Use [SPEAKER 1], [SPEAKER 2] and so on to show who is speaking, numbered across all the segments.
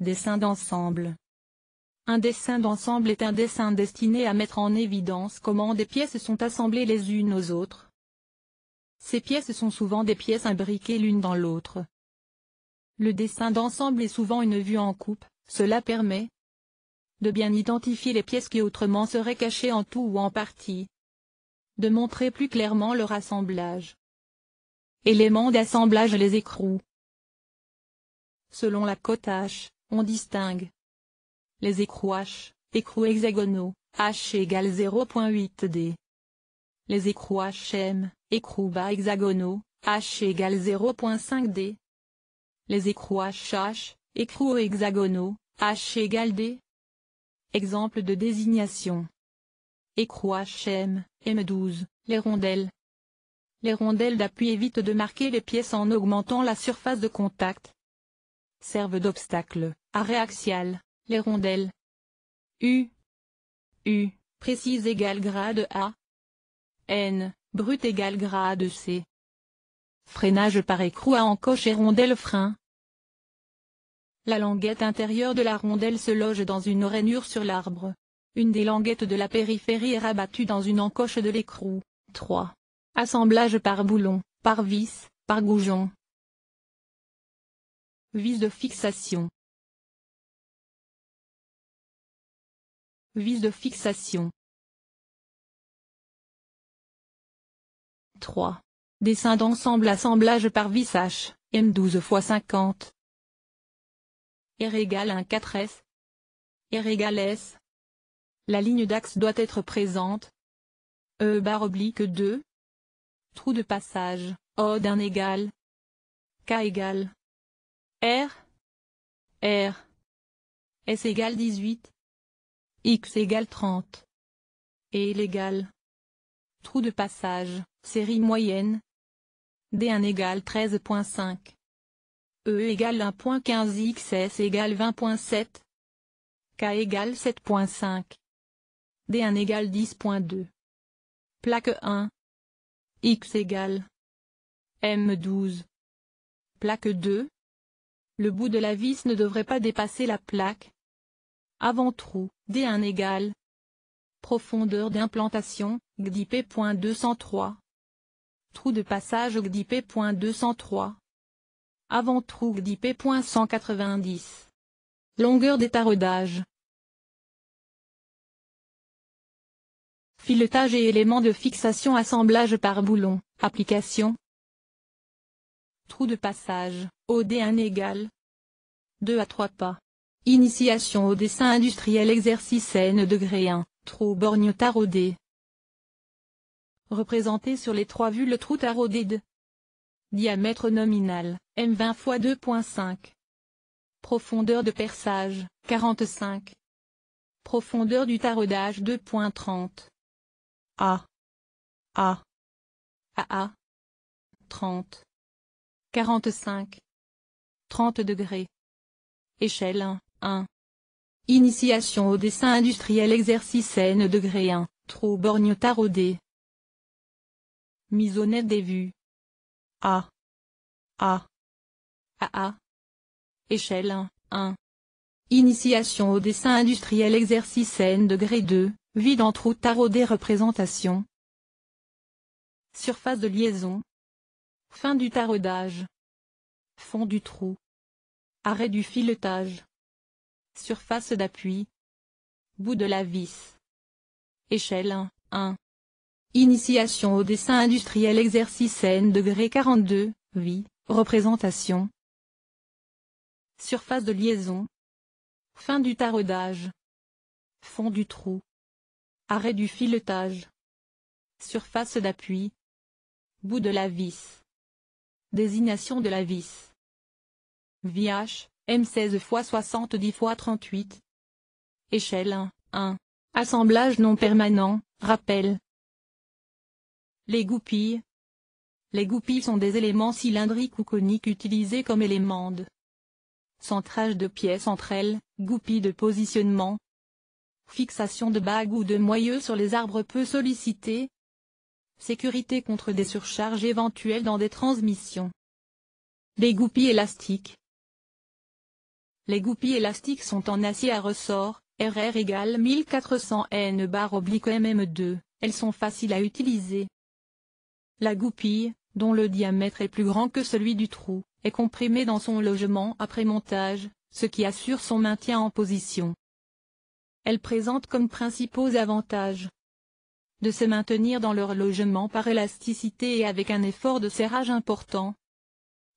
[SPEAKER 1] Dessin d'ensemble Un dessin d'ensemble est un dessin destiné à mettre en évidence comment des pièces sont assemblées les unes aux autres. Ces pièces sont souvent des pièces imbriquées l'une dans l'autre. Le dessin d'ensemble est souvent une vue en coupe, cela permet de bien identifier les pièces qui autrement seraient cachées en tout ou en partie, de montrer plus clairement leur assemblage. Éléments d'assemblage les écrous Selon la Cotache on distingue les écrous H, écrous hexagonaux, H égale 0.8 D. Les écrous HM, écrous bas hexagonaux, H égale 0.5 D. Les écrous HH, écrous hexagonaux, H égale D. Exemple de désignation. Écrou HM, M12, les rondelles. Les rondelles d'appui évitent de marquer les pièces en augmentant la surface de contact. Servent d'obstacle. Arrêt axial, les rondelles. U. U, précise égale grade A. N, brut égale grade C. Freinage par écrou à encoche et rondelle frein. La languette intérieure de la rondelle se loge dans une rainure sur l'arbre. Une des languettes de la périphérie est rabattue dans une encoche de l'écrou. 3. Assemblage par boulon, par vis, par goujon. Vis de fixation.
[SPEAKER 2] Vis de fixation. 3. Dessin d'ensemble
[SPEAKER 1] assemblage par vis H, M12 x 50. R égale 1 4S. R égale S. La ligne d'axe doit être présente. E barre oblique 2. Trou de passage, O d'un égale K égale. R. R. S égale 18 x égale 30. Et il égale. Trou de passage, série moyenne. D1 égale 13.5. E égale 1.15 XS égale 20.7. K égale 7.5. D1 égale 10.2. Plaque 1. X égale. M12. Plaque 2. Le bout de la vis ne devrait pas dépasser la plaque. Avant trou. D1 égale. Profondeur d'implantation, GDIP.203. Trou de passage GDIP.203. Avant trou GDIP.190.
[SPEAKER 2] Longueur d'étarodage.
[SPEAKER 1] Filetage et éléments de fixation assemblage par boulon, application. Trou de passage, OD1 égale. 2 à 3 pas. Initiation au dessin industriel exercice N degré 1, trou borgne tarodé Représenté sur les trois vues le trou de Diamètre nominal, M20 x 2.5. Profondeur de perçage, 45. Profondeur du tarodage 2.30. A. A. A. A. 30. 45. 30 degrés. Échelle 1. 1. Initiation au dessin industriel exercice N degré 1, trou borgne taraudé. Mise au net des vues. A. A. A. A. Échelle 1. 1. Initiation au dessin industriel exercice N degré 2, vide en trou taraudé représentation. Surface de liaison. Fin du taraudage. Fond du trou. Arrêt du filetage. Surface d'appui. Bout de la vis. Échelle 1, 1. Initiation au dessin industriel exercice N degré 42, vie, représentation. Surface de liaison. Fin du taraudage. Fond du trou. Arrêt du filetage. Surface d'appui. Bout de la vis. Désignation de la vis. VH M16 x 70 x 38. Échelle 1, 1. Assemblage non permanent, rappel. Les goupilles. Les goupilles sont des éléments cylindriques ou coniques utilisés comme éléments de centrage de pièces entre elles, goupilles de positionnement. Fixation de bagues ou de moyeux sur les arbres peu sollicités. Sécurité contre des surcharges éventuelles dans des transmissions. Les goupilles élastiques. Les goupilles élastiques sont en acier à ressort, RR égale 1400 N bar oblique MM2, elles sont faciles à utiliser. La goupille, dont le diamètre est plus grand que celui du trou, est comprimée dans son logement après montage, ce qui assure son maintien en position. Elles présentent comme principaux avantages de se maintenir dans leur logement par élasticité et avec un effort de serrage important,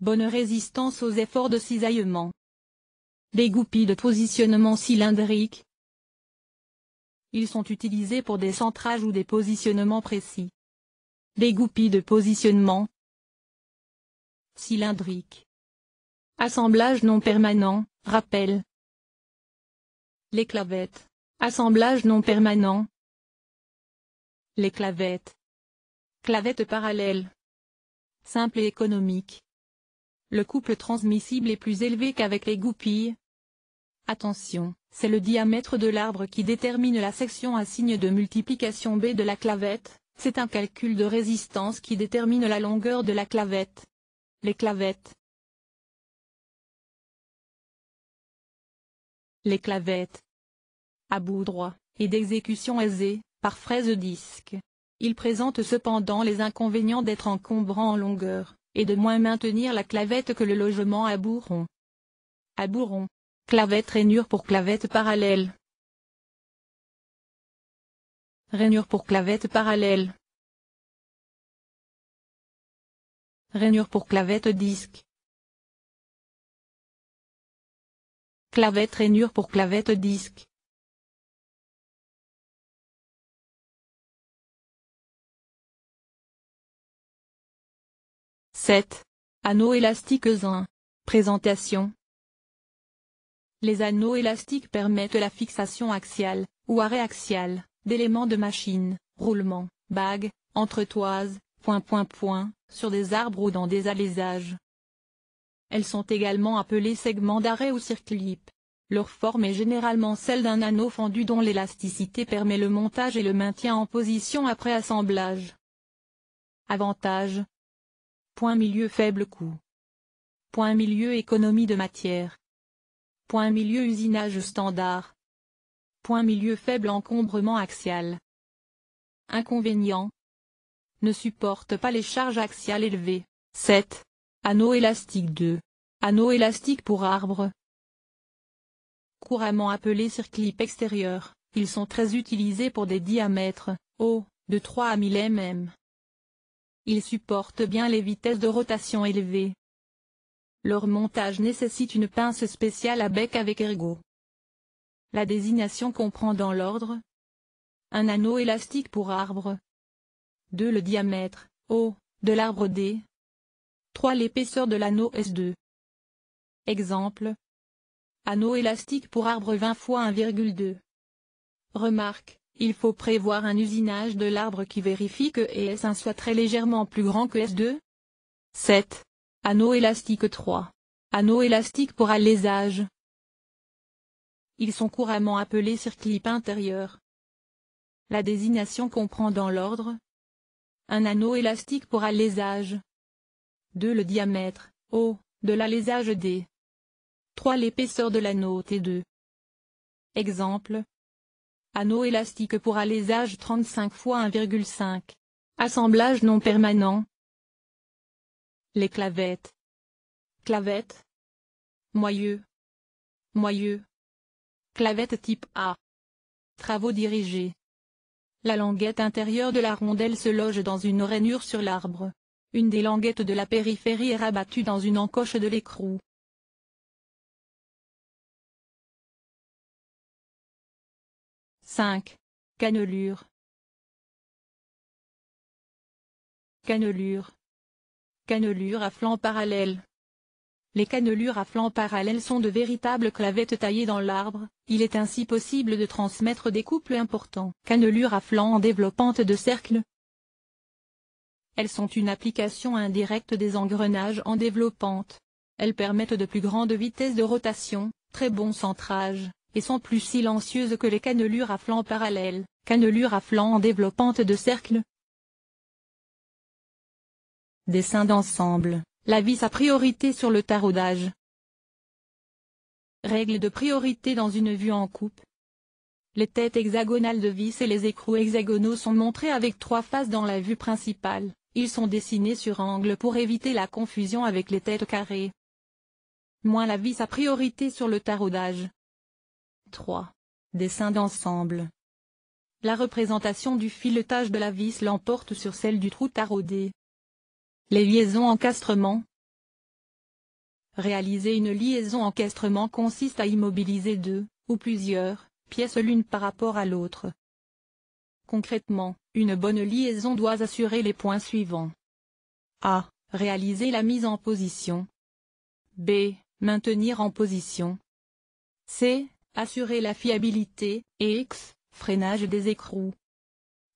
[SPEAKER 1] bonne résistance aux efforts de cisaillement des goupilles de positionnement cylindriques. Ils sont utilisés pour des centrages ou des positionnements précis. Des goupilles de positionnement cylindriques. Assemblage non permanent, rappel. Les clavettes. Assemblage non permanent. Les clavettes. Clavettes parallèles. Simple et économique. Le couple transmissible est plus élevé qu'avec les goupilles, Attention, c'est le diamètre de l'arbre qui détermine la section à signe de multiplication B de la clavette, c'est un calcul de résistance qui détermine la longueur de la clavette. Les clavettes Les clavettes à bout droit, et d'exécution aisée, par fraise disque. Il présente cependant les inconvénients d'être encombrant en longueur, et de moins maintenir la clavette que le logement à bourron. À bourron Clavette rainure pour clavette parallèle. Rainure
[SPEAKER 2] pour clavette parallèle. Rainure pour clavette disque. Clavette rainure pour clavette disque. 7.
[SPEAKER 1] Anneau élastique 1. Présentation. Les anneaux élastiques permettent la fixation axiale, ou arrêt axial, d'éléments de machine, roulement, bague, entretoises, point point point, sur des arbres ou dans des alésages. Elles sont également appelées segments d'arrêt ou circlips. Leur forme est généralement celle d'un anneau fendu dont l'élasticité permet le montage et le maintien en position après assemblage. Avantage Point milieu faible coût. Point milieu économie de matière. Point milieu usinage standard. Point milieu faible encombrement axial. Inconvénient. Ne supporte pas les charges axiales élevées. 7. Anneau élastique 2. Anneau élastique pour arbre. Couramment appelés circlips extérieurs, ils sont très utilisés pour des diamètres, hauts, de 3 à 1000 mm. Ils supportent bien les vitesses de rotation élevées. Leur montage nécessite une pince spéciale à bec avec ergot. La désignation comprend dans l'ordre un anneau élastique pour arbre 2 le diamètre, O, de l'arbre D 3 l'épaisseur de l'anneau S2 Exemple Anneau élastique pour arbre 20 x 1,2 Remarque, il faut prévoir un usinage de l'arbre qui vérifie que s 1 soit très légèrement plus grand que S2. 7. Anneau élastique 3. Anneau élastique pour alésage. Ils sont couramment appelés circlip intérieurs. La désignation comprend dans l'ordre un anneau élastique pour alésage. 2. Le diamètre, O, de l'alésage D. 3. L'épaisseur de l'anneau T2. Exemple. Anneau élastique pour alésage 35 x 1,5. Assemblage non permanent. Les clavettes. Clavettes. Moyeux. Moyeux. Clavette type A. Travaux dirigés. La languette intérieure de la rondelle se loge dans une rainure sur l'arbre. Une des languettes de la périphérie est rabattue dans une encoche de l'écrou.
[SPEAKER 2] Cannelure.
[SPEAKER 1] Cannelure. Canelures à flanc parallèle. Les canelures à flanc parallèle sont de véritables clavettes taillées dans l'arbre, il est ainsi possible de transmettre des couples importants. Cannelures à flanc en développante de cercle. Elles sont une application indirecte des engrenages en développante. Elles permettent de plus grandes vitesses de rotation, très bon centrage, et sont plus silencieuses que les canelures à flanc parallèle. Cannelures à flanc en développante de cercle. Dessin d'ensemble, la vis a priorité sur le taraudage. Règle de priorité dans une vue en coupe. Les têtes hexagonales de vis et les écrous hexagonaux sont montrés avec trois faces dans la vue principale, ils sont dessinés sur angle pour éviter la confusion avec les têtes carrées. Moins la vis a priorité sur le taraudage. 3. Dessin d'ensemble. La représentation du filetage de la vis l'emporte sur celle du trou taraudé. Les liaisons encastrement Réaliser une liaison encastrement consiste à immobiliser deux, ou plusieurs, pièces l'une par rapport à l'autre. Concrètement, une bonne liaison doit assurer les points suivants. A. Réaliser la mise en position. B. Maintenir en position. C. Assurer la fiabilité, et X. Freinage des écrous.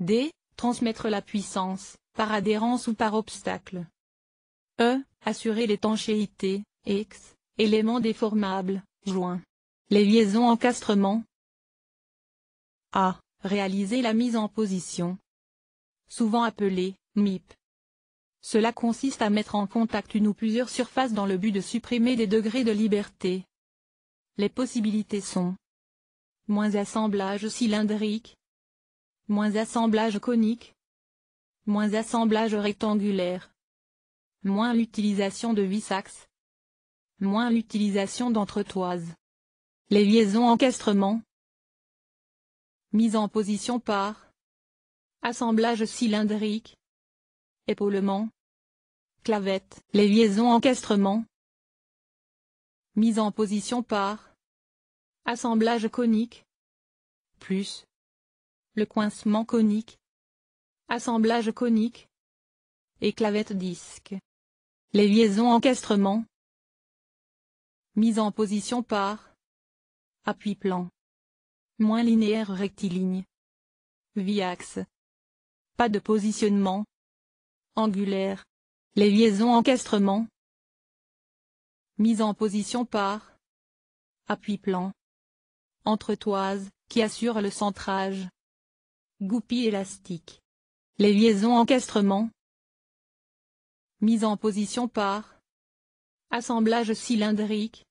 [SPEAKER 1] D. Transmettre la puissance par adhérence ou par obstacle. E. Assurer l'étanchéité, X, éléments déformables. joints Les liaisons encastrement. A. Réaliser la mise en position. Souvent appelée MIP. Cela consiste à mettre en contact une ou plusieurs surfaces dans le but de supprimer des degrés de liberté. Les possibilités sont moins assemblage cylindrique, moins assemblage conique, moins assemblage rectangulaire, moins l'utilisation de vis axes, moins l'utilisation d'entretoises. Les liaisons encastrement, mise en position par, assemblage cylindrique, épaulement, clavette. Les liaisons encastrement, mise en position par, assemblage conique, plus, le coincement conique, Assemblage conique. Et clavette disque. Les liaisons encastrement. Mise en position par. Appui plan. Moins linéaire rectiligne. Viaxe. Pas de positionnement. Angulaire. Les liaisons encastrement. Mise en position par. Appui plan. Entretoise, qui assure le centrage. Goupille élastique. Les liaisons encastrement. Mise en position par. Assemblage cylindrique.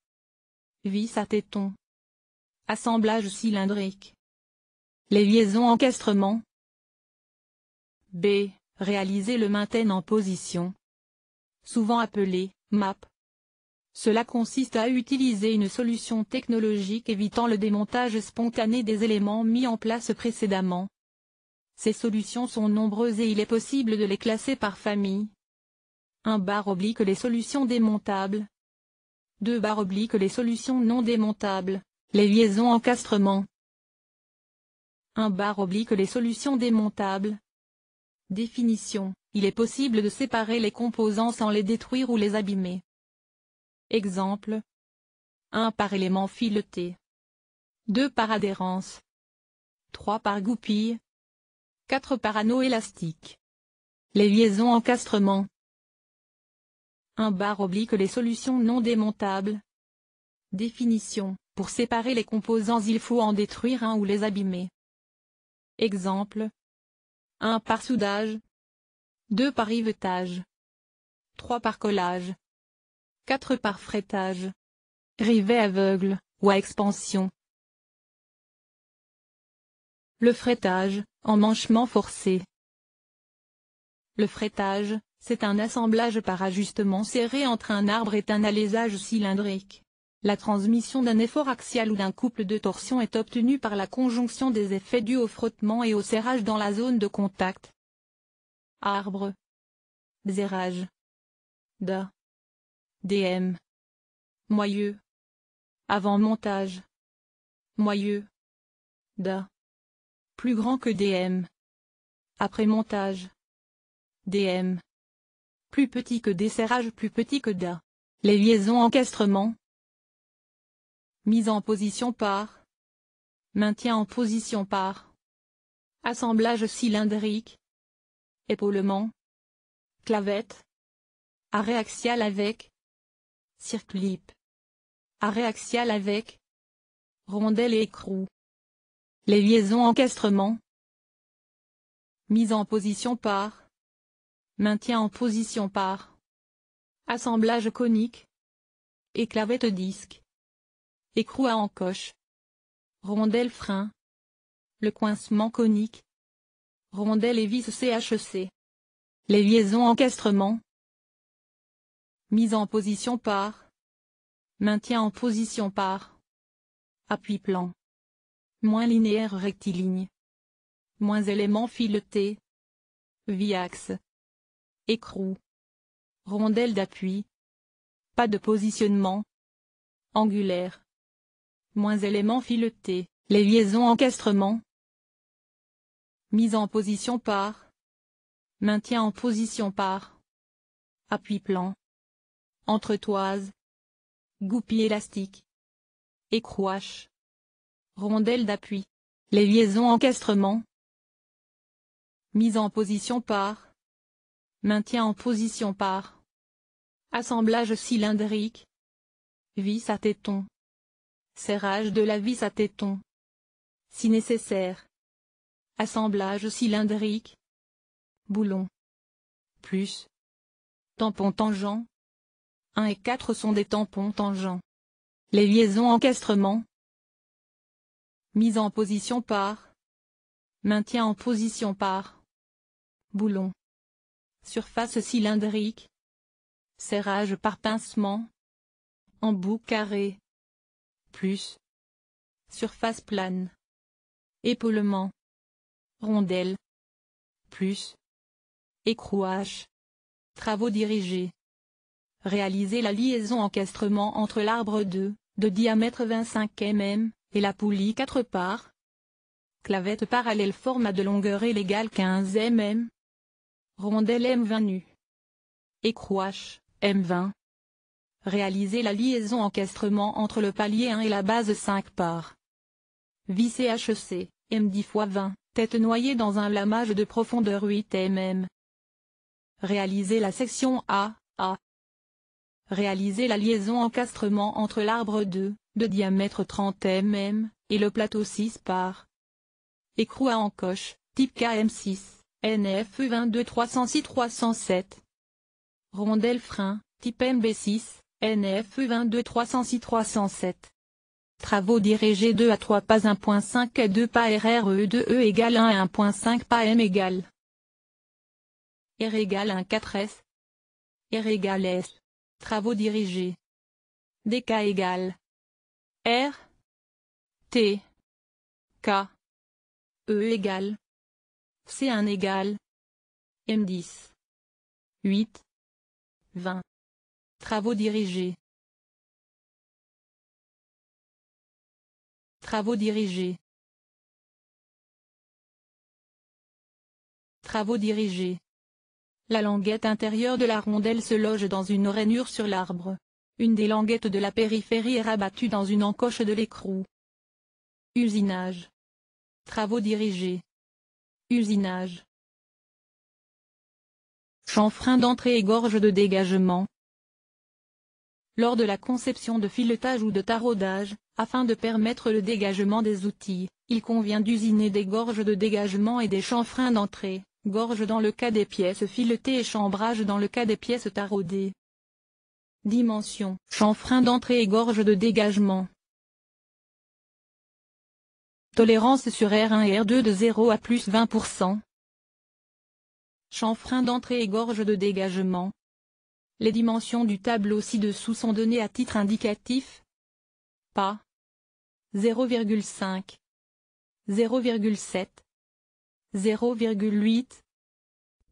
[SPEAKER 1] Vis à téton. Assemblage cylindrique. Les liaisons encastrement. B. Réaliser le maintien en position. Souvent appelé MAP. Cela consiste à utiliser une solution technologique évitant le démontage spontané des éléments mis en place précédemment, ces solutions sont nombreuses et il est possible de les classer par famille. 1 bar oblique les solutions démontables. 2 barre oblique les solutions non démontables, les liaisons encastrement. 1 bar oblique les solutions démontables. Définition, il est possible de séparer les composants sans les détruire ou les abîmer. Exemple 1 par élément fileté 2 par adhérence 3 par goupille 4 anneau élastique. Les liaisons encastrement. Un bar oblique les solutions non démontables. Définition. Pour séparer les composants il faut en détruire un ou les abîmer. Exemple. 1 par soudage. 2 par rivetage. 3 par collage. 4 par frettage. Rivet aveugle, ou à expansion. Le frettage, manchement forcé. Le frettage, c'est un assemblage par ajustement serré entre un arbre et un alésage cylindrique. La transmission d'un effort axial ou d'un couple de torsion est obtenue par la conjonction des effets dus au frottement et au serrage dans la zone de contact. Arbre. Zérage. Da.
[SPEAKER 2] DM. Moyeu. Avant montage.
[SPEAKER 1] Moyeu. Da. Plus grand que DM. Après montage. DM. Plus petit que desserrage, plus petit que DA. Les liaisons encastrement. Mise en position par. Maintien en position par. Assemblage cylindrique. Épaulement. Clavette. Arrêt axial avec. Circlip. Arrêt axial avec. Rondelle et écrou. Les liaisons encastrement. Mise en position par. Maintien en position par. Assemblage conique. Éclavette disque. Écrou à encoche. Rondelle frein. Le coincement conique. Rondelle et vis CHC. Les liaisons encastrement. Mise en position par. Maintien en position par. Appui plan. Moins linéaire rectiligne. Moins éléments filetés. Viaxe. Écrou. Rondelle d'appui. Pas de positionnement. Angulaire. Moins éléments filetés. Les liaisons encastrement. Mise en position par. Maintien en position par. Appui plan. Entretoise. Goupille élastique. Écrouache. Rondelles d'appui. Les liaisons encastrement. Mise en position par. Maintien en position par. Assemblage cylindrique. Vis à téton. Serrage de la vis à téton. Si nécessaire. Assemblage cylindrique. Boulon. Plus. Tampon tangent. 1 et 4 sont des tampons tangents. Les liaisons encastrement. Mise en position par. Maintien en position par. Boulon. Surface cylindrique. Serrage par pincement. En bout carré. Plus. Surface plane. Épaulement. Rondelle. Plus. Écrouage. Travaux dirigés. Réaliser la liaison encastrement entre l'arbre 2, de diamètre 25 mm, et la poulie 4 parts. Clavette parallèle format de longueur égale 15 mm. Rondelle M20 nu. Écrouage M20. Réaliser la liaison encastrement entre le palier 1 et la base 5 parts. Vis HEC, M10 x 20, tête noyée dans un lamage de profondeur 8 mm. Réaliser la section A, A. Réaliser la liaison encastrement entre l'arbre 2, de diamètre 30 mm, et le plateau 6 par écrou à encoche, type KM6, NFE 22 306 307. Rondelle frein, type MB6, NFE 22 306 307. Travaux dirigés 2 à 3 pas 1.5 et 2 pas RRE 2E égale 1 à 1.5 pas M égale R égale 1 4S R égale S. Travaux dirigés. DK égale R T K E égale C1
[SPEAKER 2] égale M10 8 20 Travaux dirigés Travaux dirigés
[SPEAKER 1] Travaux dirigés la languette intérieure de la rondelle se loge dans une rainure sur l'arbre. Une des languettes de la périphérie est rabattue dans une encoche de l'écrou. Usinage. Travaux dirigés. Usinage. Chanfrein d'entrée et gorge de dégagement. Lors de la conception de filetage ou de taraudage, afin de permettre le dégagement des outils, il convient d'usiner des gorges de dégagement et des chanfreins d'entrée, gorge dans le cas des pièces filetées et chambrage dans le cas des pièces taraudées. Dimensions, chanfrein d'entrée et gorge de dégagement. Tolérance sur R1 et R2 de 0 à plus 20%. Chanfrein d'entrée et gorge de dégagement. Les dimensions du tableau ci-dessous sont données à titre indicatif. Pas 0,5 0,7 0,8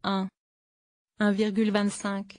[SPEAKER 1] 1 1,25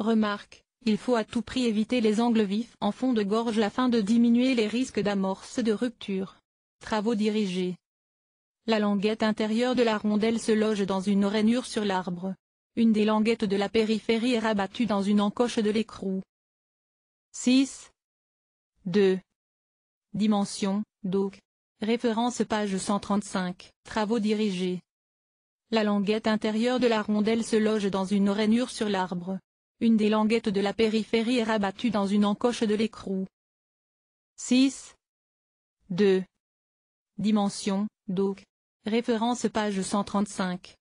[SPEAKER 1] Remarque, il faut à tout prix éviter les angles vifs en fond de gorge afin de diminuer les risques d'amorce de rupture. Travaux dirigés. La languette intérieure de la rondelle se loge dans une rainure sur l'arbre. Une des languettes de la périphérie est rabattue dans une encoche de l'écrou. 6. 2. Dimension, donc Référence page 135. Travaux dirigés. La languette intérieure de la rondelle se loge dans une rainure sur l'arbre. Une des languettes de la périphérie est rabattue dans une encoche de l'écrou. 6. 2. Dimension, donc. Référence page 135.